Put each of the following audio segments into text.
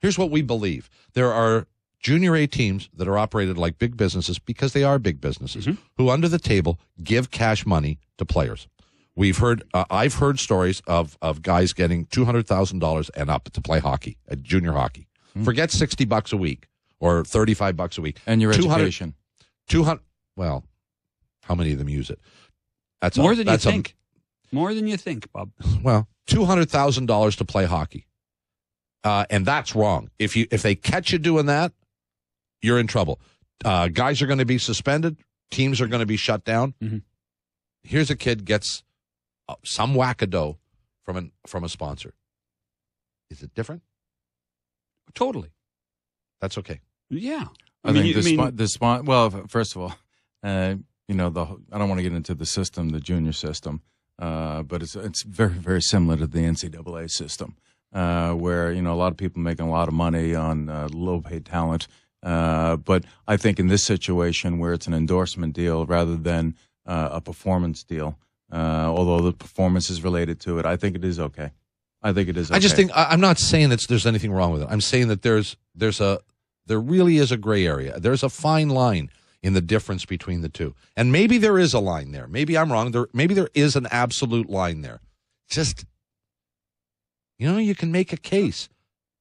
Here's what we believe there are junior A teams that are operated like big businesses because they are big businesses mm-hmm. who, under the table, give cash money to players. We've heard, uh, I've heard stories of, of guys getting $200,000 and up to play hockey, at uh, junior hockey. Mm-hmm. Forget 60 bucks a week or 35 bucks a week. And your 200, education. 200, well, how many of them use it? That's more a, than you think. A, More than you think, Bob. Well, $200,000 to play hockey uh, and that's wrong. If you if they catch you doing that, you're in trouble. Uh, guys are going to be suspended. Teams are going to be shut down. Mm-hmm. Here's a kid gets uh, some whack a from an from a sponsor. Is it different? Totally. That's okay. Yeah. I, I mean, think the, mean, spo- the spot. Well, first of all, uh, you know the. I don't want to get into the system, the junior system, uh, but it's it's very very similar to the NCAA system uh, where you know a lot of people making a lot of money on uh, low paid talent. Uh, but I think in this situation where it's an endorsement deal rather than uh, a performance deal, uh, although the performance is related to it, I think it is okay. I think it is. Okay. I just think I, am not saying that there's anything wrong with it. I'm saying that there's there's a there really is a gray area. There's a fine line in the difference between the two, and maybe there is a line there. Maybe I'm wrong. There maybe there is an absolute line there. Just you know, you can make a case.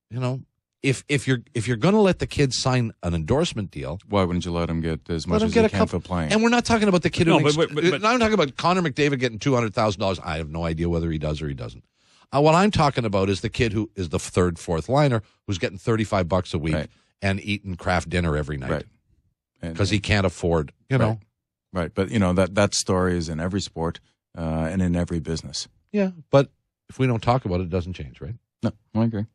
You know, if if you're if you're going to let the kid sign an endorsement deal, why wouldn't you let him get as much as he can for playing? And we're not talking about the kid. No, who but, but, but, I'm talking about Connor McDavid getting two hundred thousand dollars. I have no idea whether he does or he doesn't. Uh, what I'm talking about is the kid who is the third, fourth liner who's getting thirty five bucks a week right. and eating craft dinner every night because right. he can't afford. You know, right. right? But you know that that story is in every sport uh, and in every business. Yeah, but if we don't talk about it, it doesn't change, right? No, I agree.